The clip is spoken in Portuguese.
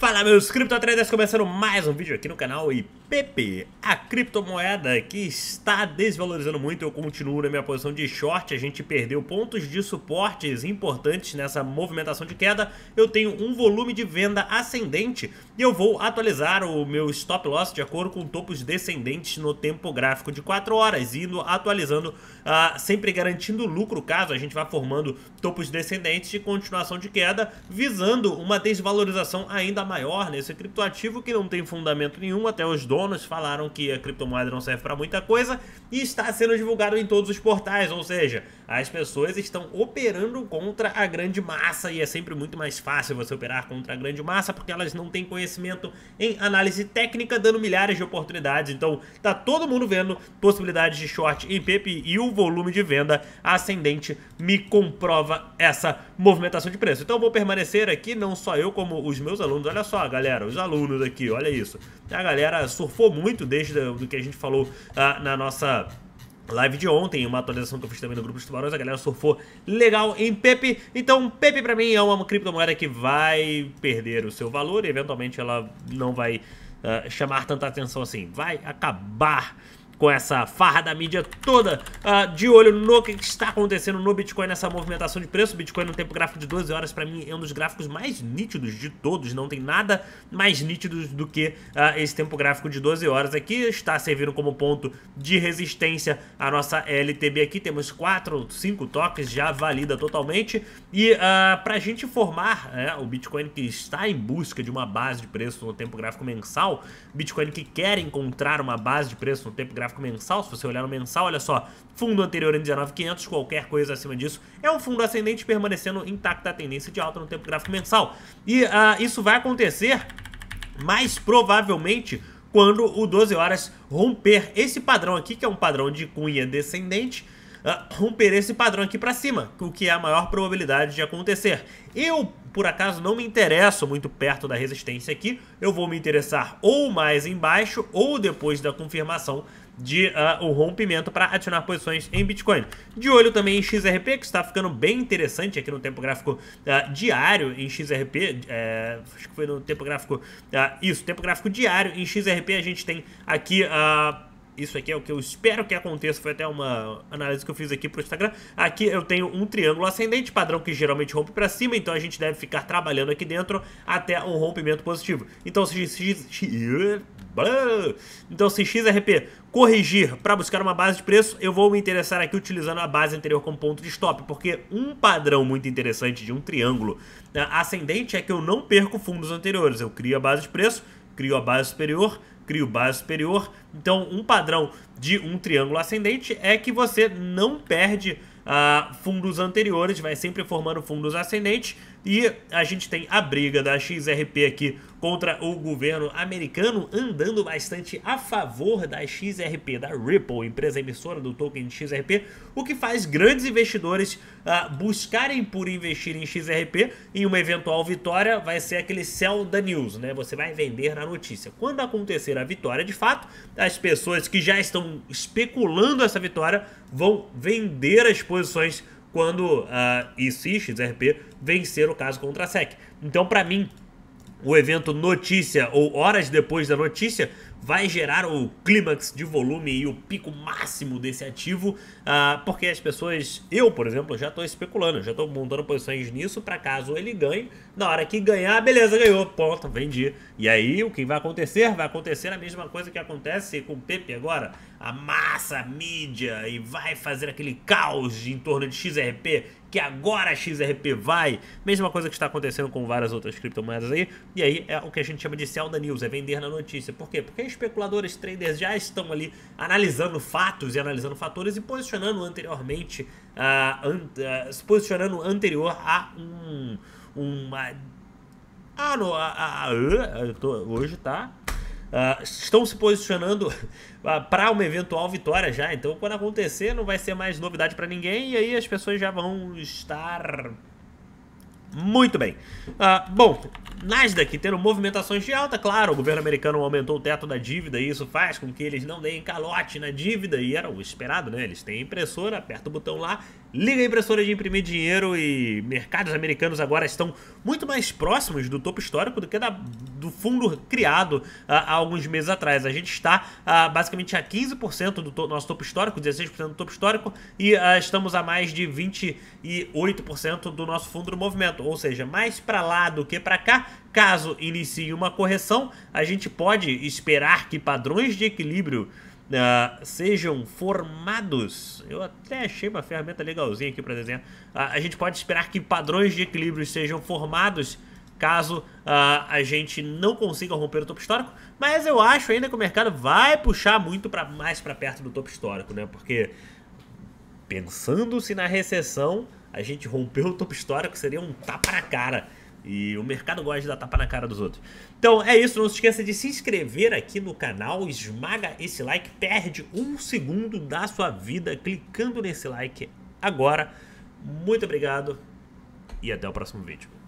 Fala meus criptoatletas, começando mais um vídeo aqui no canal e Pepe, a criptomoeda que está desvalorizando muito, eu continuo na minha posição de short, a gente perdeu pontos de suportes importantes nessa movimentação de queda, eu tenho um volume de venda ascendente e eu vou atualizar o meu stop loss de acordo com topos descendentes no tempo gráfico de 4 horas, indo atualizando, ah, sempre garantindo lucro caso a gente vá formando topos descendentes de continuação de queda, visando uma desvalorização ainda maior nesse né? é criptoativo que não tem fundamento nenhum, até os donos falaram que a criptomoeda não serve para muita coisa e está sendo divulgado em todos os portais, ou seja, as pessoas estão operando contra a grande massa e é sempre muito mais fácil você operar contra a grande massa porque elas não têm conhecimento em análise técnica, dando milhares de oportunidades. Então, tá todo mundo vendo possibilidades de short em pepe e o volume de venda ascendente me comprova essa movimentação de preço. Então, vou permanecer aqui, não só eu, como os meus alunos. Olha só, galera, os alunos aqui, olha isso. A galera surfou muito desde do que a gente falou ah, na nossa live de ontem, uma atualização que eu fiz também no grupo dos tubarões, a galera surfou legal em Pepe. Então, Pepe pra mim é uma criptomoeda que vai perder o seu valor, eventualmente ela não vai uh, chamar tanta atenção assim, vai acabar com essa farra da mídia toda uh, de olho no que está acontecendo no Bitcoin nessa movimentação de preço. O Bitcoin no tempo gráfico de 12 horas, para mim, é um dos gráficos mais nítidos de todos. Não tem nada mais nítido do que uh, esse tempo gráfico de 12 horas aqui. Está servindo como ponto de resistência a nossa LTB aqui. Temos 4, 5 toques, já valida totalmente. E uh, ah, para a gente formar né, o Bitcoin que está em busca de uma base de preço no tempo gráfico mensal, Bitcoin que quer encontrar uma base de preço no tempo gráfico gráfico mensal, se você olhar no mensal, olha só, fundo anterior em 19,500, qualquer coisa acima disso, é um fundo ascendente permanecendo intacta a tendência de alta no tempo gráfico mensal. E uh, isso vai acontecer mais provavelmente quando o 12 horas romper esse padrão aqui, que é um padrão de cunha descendente, uh, romper esse padrão aqui para cima, o que é a maior probabilidade de acontecer. Eu, por acaso, não me interesso muito perto da resistência aqui, eu vou me interessar ou mais embaixo ou depois da confirmação de uh, o rompimento para adicionar posições em Bitcoin. De olho também em XRP, que está ficando bem interessante aqui no tempo gráfico uh, diário em XRP. É, acho que foi no tempo gráfico. Ah, isso, tempo gráfico diário em XRP. A gente tem aqui. isso aqui é o que eu espero que aconteça. Foi até uma análise que eu fiz aqui para o Instagram. Aqui eu tenho um triângulo ascendente, padrão que geralmente rompe para cima. Então a gente deve ficar trabalhando aqui dentro até um rompimento positivo. Então, se então, se XRP corrigir para buscar uma base de preço, eu vou me interessar aqui utilizando a base anterior como ponto de stop, porque um padrão muito interessante de um triângulo né, ascendente é que eu não perco fundos anteriores. Eu crio a base de preço, crio a base superior, crio base superior. Então, um padrão de um triângulo ascendente é que você não perde uh, fundos anteriores, vai sempre formando fundos ascendentes. E a gente tem a briga da XRP aqui contra o governo americano, andando bastante a favor da XRP, da Ripple, empresa emissora do token de XRP, o que faz grandes investidores uh, buscarem por investir em XRP e uma eventual vitória vai ser aquele sell the news, né? Você vai vender na notícia. Quando acontecer a vitória de fato, as pessoas que já estão especulando essa vitória vão vender as posições quando uh, e se XRP vencer o caso contra a SEC. Então, para mim, o evento notícia ou horas depois da notícia vai gerar o clímax de volume e o pico máximo desse ativo, uh, porque as pessoas, eu por exemplo, já estou especulando, já estou montando posições nisso para caso ele ganhe, na hora que ganhar, beleza, ganhou, ponto, vendi. E aí o que vai acontecer? Vai acontecer a mesma coisa que acontece com o Pepe agora a massa, a mídia e vai fazer aquele caos em torno de XRP, que agora XRP vai. Mesma coisa que está acontecendo com várias outras criptomoedas aí. E aí é o que a gente chama de sell the news, é vender na notícia. Por quê? Porque especuladores, traders já estão ali analisando fatos e analisando fatores e posicionando anteriormente, uh, an uh, se posicionando anterior a um, uma... Ah, não, a, a, a, hoje tá Uh, estão se posicionando uh, ah, para uma eventual vitória já. Então, quando acontecer, não vai ser mais novidade para ninguém e aí as pessoas já vão estar muito bem. Uh, bom, Nasdaq tendo movimentações de alta, claro, o governo americano aumentou o teto da dívida e isso faz com que eles não deem calote na dívida e era o esperado, né? Eles têm impressora, aperta o botão lá, liga a impressora de imprimir dinheiro e mercados americanos agora estão muito mais próximos do topo histórico do que da do fundo criado ah, há alguns meses atrás. A gente está ah, basicamente a 15% do to nosso topo histórico, 16% do topo histórico, e ah, estamos a mais de 28% do nosso fundo do movimento. Ou seja, mais para lá do que para cá. Caso inicie uma correção, a gente pode esperar que padrões de equilíbrio Uh, sejam formados. Eu até achei uma ferramenta legalzinha aqui para desenhar. Uh, a gente pode esperar que padrões de equilíbrio sejam formados caso uh, a gente não consiga romper o topo histórico. Mas eu acho ainda que o mercado vai puxar muito para mais para perto do topo histórico, né? Porque pensando se na recessão a gente rompeu o topo histórico seria um tapa na cara. E o mercado gosta de dar tapa na cara dos outros. Então é isso, não se esqueça de se inscrever aqui no canal, esmaga esse like, perde um segundo da sua vida clicando nesse like agora. Muito obrigado e até o próximo vídeo.